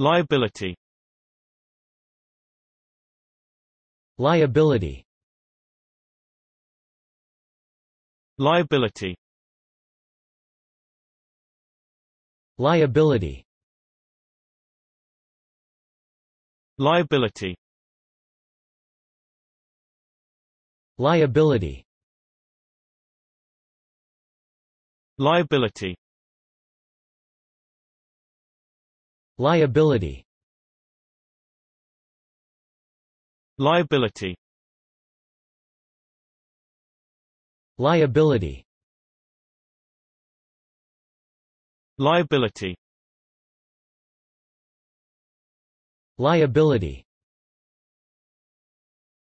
Liability Liability Liability Liability Liability Liability Liability Liability Liability Liability Liability Liability